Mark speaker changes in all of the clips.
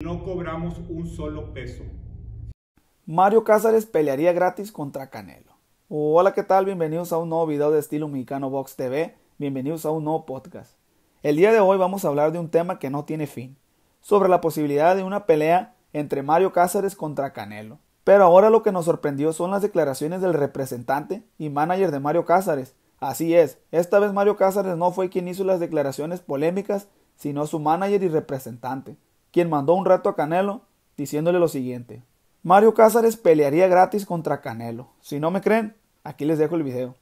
Speaker 1: No cobramos un solo peso. Mario Cázares pelearía gratis contra Canelo. Hola, ¿qué tal? Bienvenidos a un nuevo video de estilo mexicano Box TV. Bienvenidos a un nuevo podcast. El día de hoy vamos a hablar de un tema que no tiene fin, sobre la posibilidad de una pelea entre Mario Cázares contra Canelo. Pero ahora lo que nos sorprendió son las declaraciones del representante y manager de Mario Cázares. Así es, esta vez Mario Cázares no fue quien hizo las declaraciones polémicas, sino su manager y representante quien mandó un reto a Canelo diciéndole lo siguiente. Mario Cázares pelearía gratis contra Canelo. Si no me creen, aquí les dejo el video.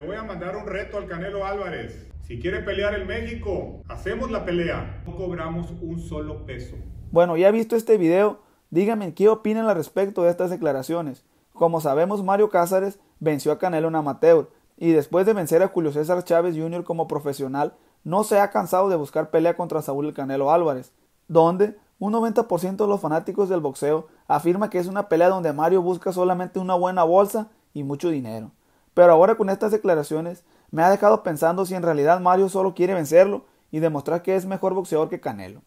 Speaker 1: Le voy a mandar un reto al Canelo Álvarez. Si quiere pelear en México, hacemos la pelea. No cobramos un solo peso. Bueno, ya visto este video, díganme qué opinan al respecto de estas declaraciones. Como sabemos, Mario Cázares venció a Canelo en amateur y después de vencer a Julio César Chávez Jr. como profesional, no se ha cansado de buscar pelea contra Saúl Canelo Álvarez donde un 90% de los fanáticos del boxeo afirma que es una pelea donde Mario busca solamente una buena bolsa y mucho dinero. Pero ahora con estas declaraciones me ha dejado pensando si en realidad Mario solo quiere vencerlo y demostrar que es mejor boxeador que Canelo.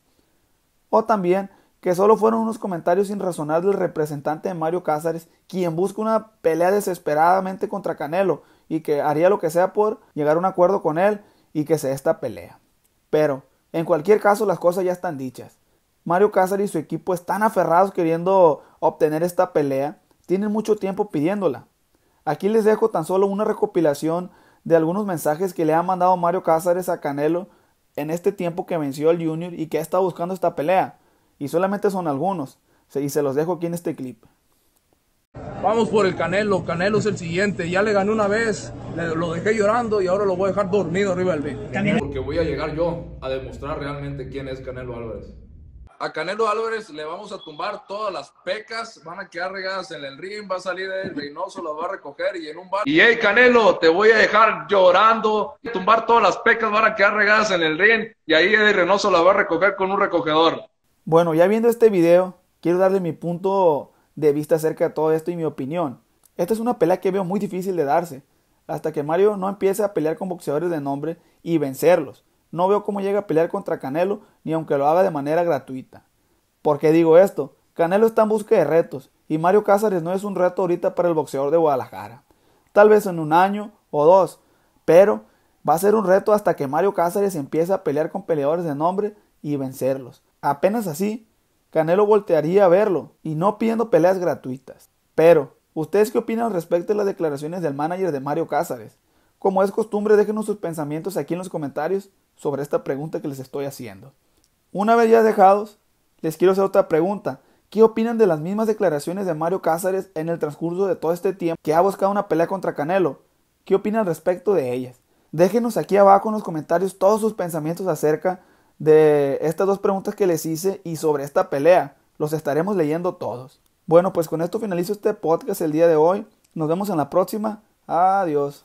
Speaker 1: O también que solo fueron unos comentarios sin razonar del representante de Mario Cázares, quien busca una pelea desesperadamente contra Canelo y que haría lo que sea por llegar a un acuerdo con él y que sea esta pelea. Pero, en cualquier caso, las cosas ya están dichas. Mario Cáceres y su equipo están aferrados queriendo obtener esta pelea. Tienen mucho tiempo pidiéndola. Aquí les dejo tan solo una recopilación de algunos mensajes que le ha mandado Mario Cáceres a Canelo en este tiempo que venció al Junior y que ha estado buscando esta pelea. Y solamente son algunos. Y se los dejo aquí en este clip.
Speaker 2: Vamos por el Canelo. Canelo es el siguiente. Ya le gané una vez, lo dejé llorando y ahora lo voy a dejar dormido arriba del ring. Porque voy a llegar yo a demostrar realmente quién es Canelo Álvarez. A Canelo Álvarez le vamos a tumbar todas las pecas, van a quedar regadas en el ring, va a salir el Reynoso, las va a recoger y en un bar. Y hey Canelo, te voy a dejar llorando, tumbar todas las pecas, van a quedar regadas en el ring y ahí el Reynoso las va a recoger con un recogedor. Bueno, ya viendo
Speaker 1: este video, quiero darle mi punto de vista acerca de todo esto y mi opinión. Esta es una pelea que veo muy difícil de darse, hasta que Mario no empiece a pelear con boxeadores de nombre y vencerlos. No veo cómo llega a pelear contra Canelo, ni aunque lo haga de manera gratuita. ¿Por qué digo esto? Canelo está en busca de retos, y Mario Cáceres no es un reto ahorita para el boxeador de Guadalajara. Tal vez en un año o dos, pero va a ser un reto hasta que Mario Cáceres empiece a pelear con peleadores de nombre y vencerlos. Apenas así Canelo voltearía a verlo y no pidiendo peleas gratuitas. Pero, ¿ustedes qué opinan respecto de las declaraciones del manager de Mario Cázares? Como es costumbre, déjenos sus pensamientos aquí en los comentarios sobre esta pregunta que les estoy haciendo. Una vez ya dejados, les quiero hacer otra pregunta. ¿Qué opinan de las mismas declaraciones de Mario Cázares en el transcurso de todo este tiempo que ha buscado una pelea contra Canelo? ¿Qué opinan respecto de ellas? Déjenos aquí abajo en los comentarios todos sus pensamientos acerca de estas dos preguntas que les hice y sobre esta pelea. Los estaremos leyendo todos. Bueno, pues con esto finalizo este podcast el día de hoy. Nos vemos en la próxima. Adiós.